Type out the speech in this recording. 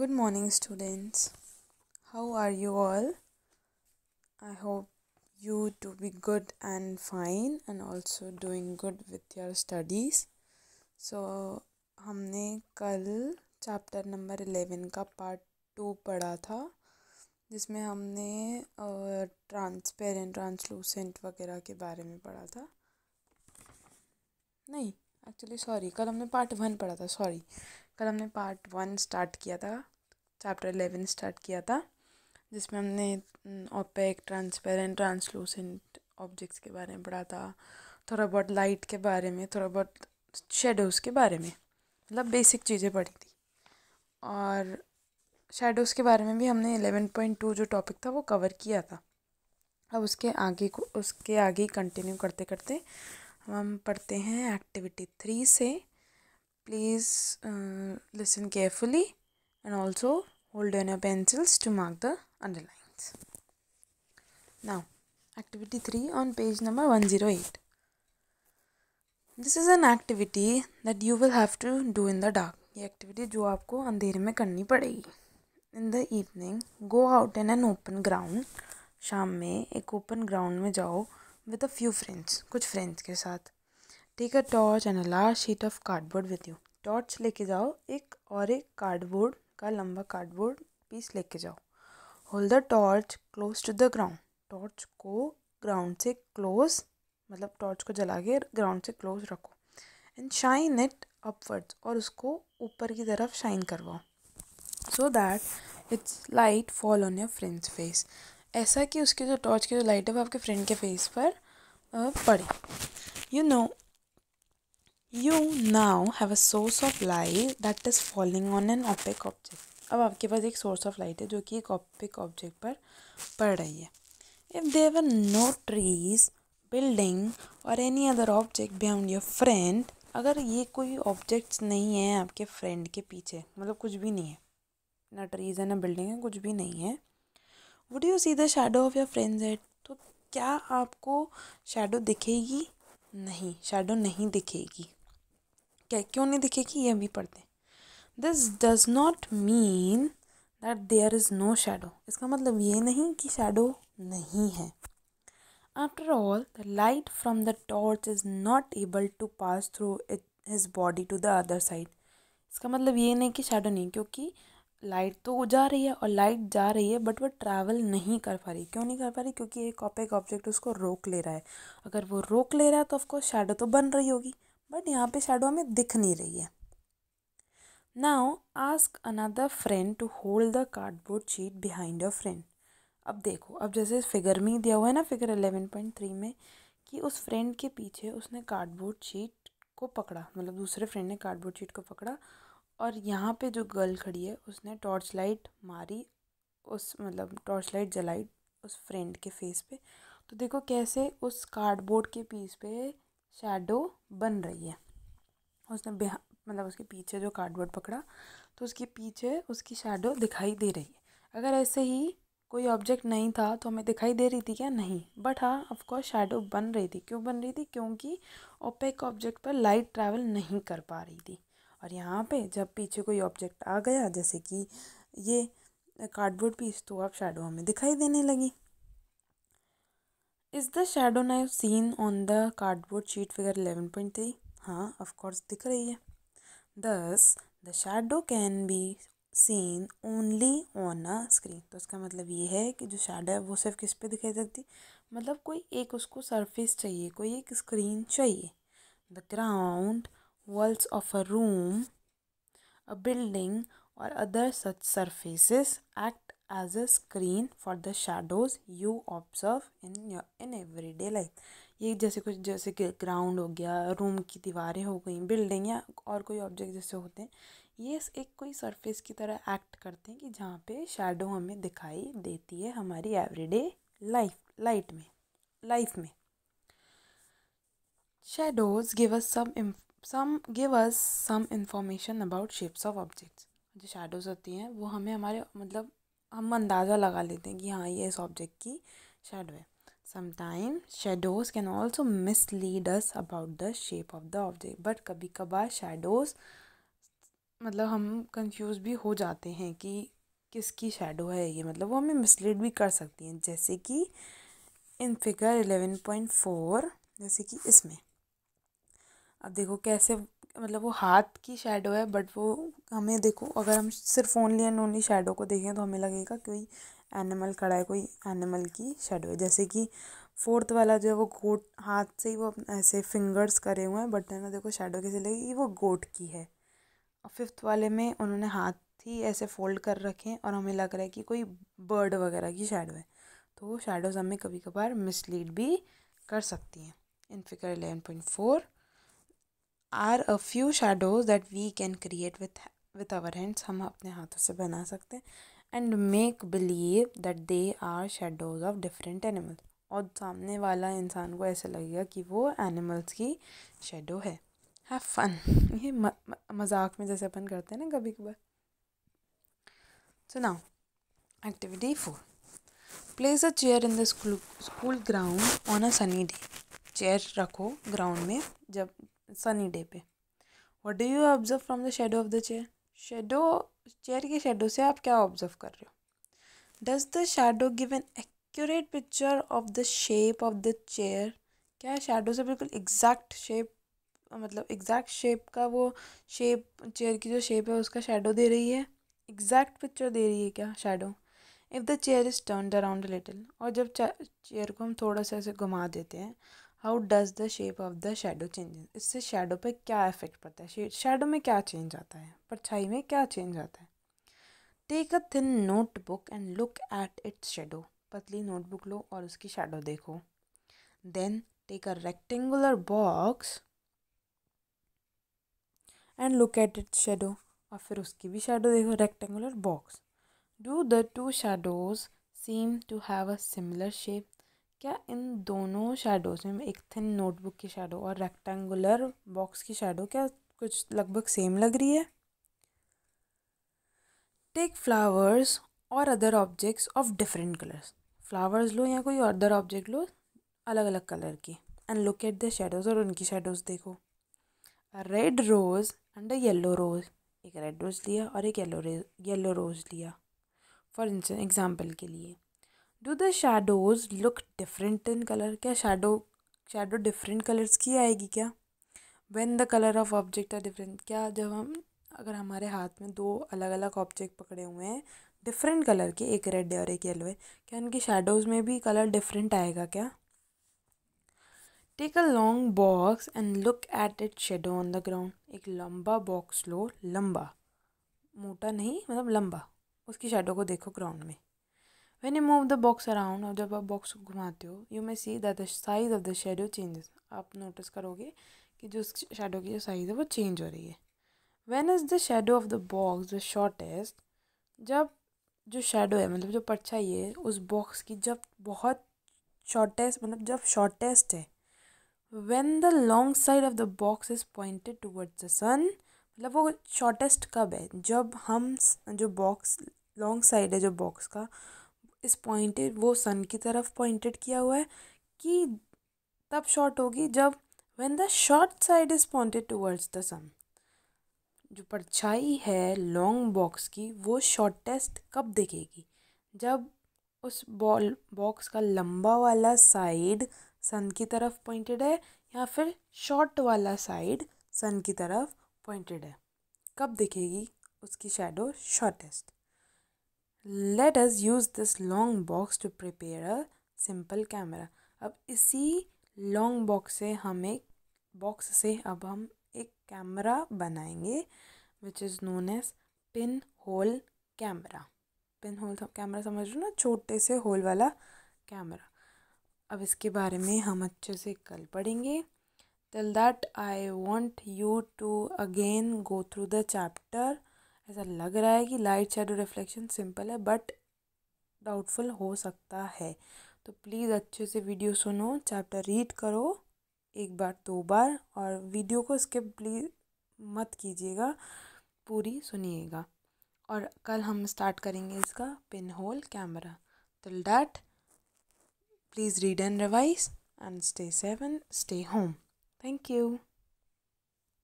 Good morning students how are you all I hope you to be good and fine and also doing good with your studies so हमने कल chapter number eleven का part two पढ़ा था जिसमें हमने transparent translucent वगैरह के बारे में पढ़ा था नहीं एक्चुअली सॉरी कल हमने पार्ट वन पढ़ा था सॉरी कल हमने पार्ट वन स्टार्ट किया था चैप्टर एलेवन स्टार्ट किया था जिसमें हमने ओपेक ट्रांसपेरेंट ट्रांसलूसेंट ऑब्जेक्ट्स के बारे में पढ़ा था थोड़ा बहुत लाइट के बारे में थोड़ा बहुत शेडोज़ के बारे में मतलब बेसिक चीज़ें पढ़ी थी और शेडोज़ के बारे में भी हमने एलेवन पॉइंट टू जो टॉपिक था वो कवर किया था अब उसके आगे को उसके आगे कंटिन्यू करते करते हम पढ़ते हैं एक्टिविटी थ्री से please listen carefully and also hold down your pencils to mark the underlines. Now, activity 3 on page number 108. This is an activity that you will have to do in the dark ये activity जो आपको अंधेरे में करनी पड़ेगी in the evening go out in an open ground शाम में एक ओपन ग्राउंड में जाओ विद अ फ्यू फ्रेंड्स कुछ फ्रेंड्स के साथ take a torch and a large sheet of cardboard with you torch लेके जाओ एक और एक कार्डबोर्ड का लंबा कार्डबोर्ड पीस लेके जाओ hold the torch close to the ground torch को ग्राउंड से क्लोज मतलब टॉर्च को जला के ग्राउंड से क्लोज रखो एंड शाइन इट अपवर्ड्स और उसको ऊपर की तरफ शाइन करवाओ so that its light fall on your friends face ऐसा कि उसके जो टॉर्च की जो लाइट है वो आपके फ्रेंड के फेस पर पड़े you know you now have a source of light that is falling on an opaque object अब आपके पास एक सोर्स ऑफ लाइट है जो कि एक ऑपिक ऑब्जेक्ट पर पड़ रही है if there are no trees building or any other object behind your friend अगर ये कोई ऑब्जेक्ट्स नहीं है आपके फ्रेंड के पीछे मतलब कुछ भी नहीं है ना ट्रीज़ है ना बिल्डिंग है कुछ भी नहीं है would you see the shadow of your friends at तो क्या आपको शेडो दिखेगी नहीं शेडो नहीं दिखेगी क्या क्यों नहीं दिखेगी ये भी पढ़ते this does not mean that there is no shadow इसका मतलब ये नहीं कि शेडो नहीं है after all the light from the torch is not able to pass through it his body to the other side इसका मतलब ये नहीं कि शेडो नहीं क्योंकि लाइट तो जा रही है और लाइट जा रही है बट वो ट्रैवल नहीं कर पा रही क्यों नहीं कर पा रही क्योंकि एक ऑपेक ऑब्जेक्ट उसको रोक ले रहा है अगर वो रोक ले रहा है तो ऑफकोर्स शेडो तो बन रही होगी बट यहाँ पे शेडो हमें दिख नहीं रही है now ask another friend to hold the cardboard sheet behind a friend अब देखो अब जैसे फिगर में ही दिया हुआ है ना फिगर एलेवन पॉइंट थ्री में कि उस फ्रेंड के पीछे उसने कार्डबोर्ड शीट को पकड़ा मतलब दूसरे फ्रेंड ने कार्डबोर्ड शीट को पकड़ा और यहाँ पे जो गर्ल खड़ी है उसने टॉर्च लाइट मारी उस मतलब टॉर्च लाइट जलाई उस फ्रेंड के फेस पे तो देखो कैसे उस कार्डबोर्ड के पीस पे शेडो बन रही है उसने मतलब उसके पीछे जो कार्डबोर्ड पकड़ा तो उसके पीछे उसकी शेडो दिखाई दे रही है अगर ऐसे ही कोई ऑब्जेक्ट नहीं था तो हमें दिखाई दे रही थी क्या नहीं बट हाँ ऑफकोर्स शेडो बन रही थी क्यों बन रही थी क्योंकि ओपेक ऑब्जेक्ट पर लाइट ट्रैवल नहीं कर पा रही थी और यहाँ पे जब पीछे कोई ऑब्जेक्ट आ गया जैसे कि ये कार्डबोर्ड पीस तो अब शेडो हमें दिखाई देने लगी is the shadow now seen on the cardboard sheet figure eleven point three हाँ ऑफकोर्स दिख रही है thus the shadow can be seen only on a screen तो उसका मतलब ये है कि जो शेडो है वो सिर्फ किस पे दिखाई सकती मतलब कोई एक उसको सरफेस चाहिए कोई एक स्क्रीन चाहिए the ground walls of a room a building or other such surfaces act as a screen for the shadows you observe in your in everyday life ये जैसे कुछ जैसे कि ग्राउंड हो गया रूम की दीवारें हो गई बिल्डिंग या और कोई ऑब्जेक्ट जैसे होते हैं ये एक कोई सरफेस की तरह एक्ट करते हैं कि जहाँ पे शेडो हमें दिखाई देती है हमारी एवरीडे लाइफ लाइट में लाइफ में shadows give us some some give us some information about shapes of objects जो शेडोज होती हैं वो हमें हमारे मतलब हम अंदाज़ा लगा लेते हैं कि हाँ ये इस ऑब्जेक्ट की शेडो है sometime shadows can also mislead us about the shape of the object but कभी कभार शेडोज़ मतलब हम कंफ्यूज भी हो जाते हैं कि किसकी शेडो है ये मतलब वो हमें मिसलीड भी कर सकती हैं जैसे कि in figure eleven point four जैसे कि इसमें अब देखो कैसे मतलब वो हाथ की शेडो है बट वो हमें देखो अगर हम सिर्फ ओनली एंड ओनली शेडो को देखें तो हमें लगेगा कोई एनिमल खड़ा है कोई एनिमल की शेडो है जैसे कि फोर्थ वाला जो है वो गोट हाथ से ही वो ऐसे फिंगर्स करे हुए हैं बट है ना देखो शेडो कैसे लगेगी वो गोट की है और फिफ्थ वाले में उन्होंने हाथ ही ऐसे फोल्ड कर रखे हैं और हमें लग रहा है कि कोई बर्ड वगैरह की शेडो है तो वो शेडोज़ हमें कभी कभार मिसलीड भी कर सकती हैं in figure eleven point four are a few shadows that we can create with with our hands हम अपने हाथों से बना सकते हैं and make believe that they are shadows of different animals और सामने वाला इंसान को ऐसा लगेगा कि वो एनिमल्स की शेडो है हैव फन ये म, म, मजाक में जैसे अपन करते हैं ना कभी कभार so now activity four place a chair in the school school ground on a sunny day chair रखो ग्राउंड में जब सनी डे पे what do you observe from the shadow of the chair shadow chair के shadow से आप क्या observe कर रहे हो does the shadow give an accurate picture of the shape of the chair क्या शेडो से बिल्कुल एग्जैक्ट शेप मतलब एग्जैक्ट शेप का वो शेप चेयर की जो शेप है उसका शेडो दे रही है एग्जैक्ट पिक्चर दे रही है क्या shadow if the chair is turn around little और जब चेयर को हम थोड़ा सा ऐसे घुमा देते हैं how does the shape of the shadow changes इससे शेडो पे क्या इफेक्ट पड़ता है शेडो में क्या चेंज आता है परछाई में क्या चेंज आता है take a thin notebook and look at its shadow पतली नोटबुक लो और उसकी शेडो देखो then take a rectangular box and look at its shadow और फिर उसकी भी शेडो देखो rectangular box do the two shadows same to have a similar shape क्या इन दोनों शेडोज़ में एक थिन नोटबुक की शेडो और रेक्टेंगुलर बॉक्स की शेडो क्या कुछ लगभग सेम लग रही है टेक फ्लावर्स और other objects of different colours flowers लो या कोई अदर ऑब्जेक्ट लो अलग अलग कलर की and look at the shadows और उनकी शेडोज़ देखो red rose and a yellow rose एक रेड रोज़ लिया और एक येलो येलो रोज़ लिया फॉर एग्ज़ाम्पल के लिए do the shadows look different in colour क्या शेडो शेडो डिफरेंट कलर्स की आएगी क्या when the colour of object are different क्या जब हम अगर हमारे हाथ में दो अलग अलग ऑब्जेक्ट पकड़े हुए हैं डिफरेंट कलर के एक रेड है और एक येलो है क्या उनकी शेडोज़ में भी कलर डिफरेंट आएगा क्या take a long box and look at it shadow on the ground एक लंबा बॉक्स लो लंबा मोटा नहीं मतलब लंबा उसकी शेडो को देखो ग्राउंड में When you move the box around और जब आप बॉक्स को घुमाते हो you may see that the size of the shadow changes आप नोटिस करोगे कि जो उस शेडो की जो साइज़ है वो चेंज हो रही है when is the shadow of the box the shortest जब जो शेडो है मतलब जो परछाई है उस बॉक्स की जब बहुत शॉर्टेस्ट मतलब जब शॉर्टेस्ट है when the long side of the box is pointed towards the sun मतलब वो शॉर्टेस्ट कब है जब हम जो बॉक्स लॉन्ग साइड है जो बॉक्स का इस पॉइंटेड वो सन की तरफ पॉइंटेड किया हुआ है कि तब शॉट होगी जब when the short side is pointed towards the sun जो परछाई है लॉन्ग बॉक्स की वो शॉर्टेस्ट कब दिखेगी जब उस बॉल बॉक्स का लंबा वाला साइड सन की तरफ पॉइंटेड है या फिर शॉर्ट वाला साइड सन की तरफ पॉइंटेड है कब दिखेगी उसकी shadow shortest let us use this long box to prepare a simple camera अब इसी लॉन्ग बॉक्स से हम एक बॉक्स से अब हम एक कैमरा बनाएंगे which is known as pin hole camera pin hole camera समझ लो ना छोटे से होल वाला कैमरा अब इसके बारे में हम अच्छे से कल पढ़ेंगे till that I want you to again go through the chapter ऐसा लग रहा है कि लाइट शेडो रिफ्लेक्शन सिंपल है बट डाउटफुल हो सकता है तो प्लीज़ अच्छे से वीडियो सुनो चैप्टर रीड करो एक बार दो बार और वीडियो को स्किप प्लीज़ मत कीजिएगा पूरी सुनिएगा और कल हम स्टार्ट करेंगे इसका pin hole camera till that please read and revise and stay seven stay home thank you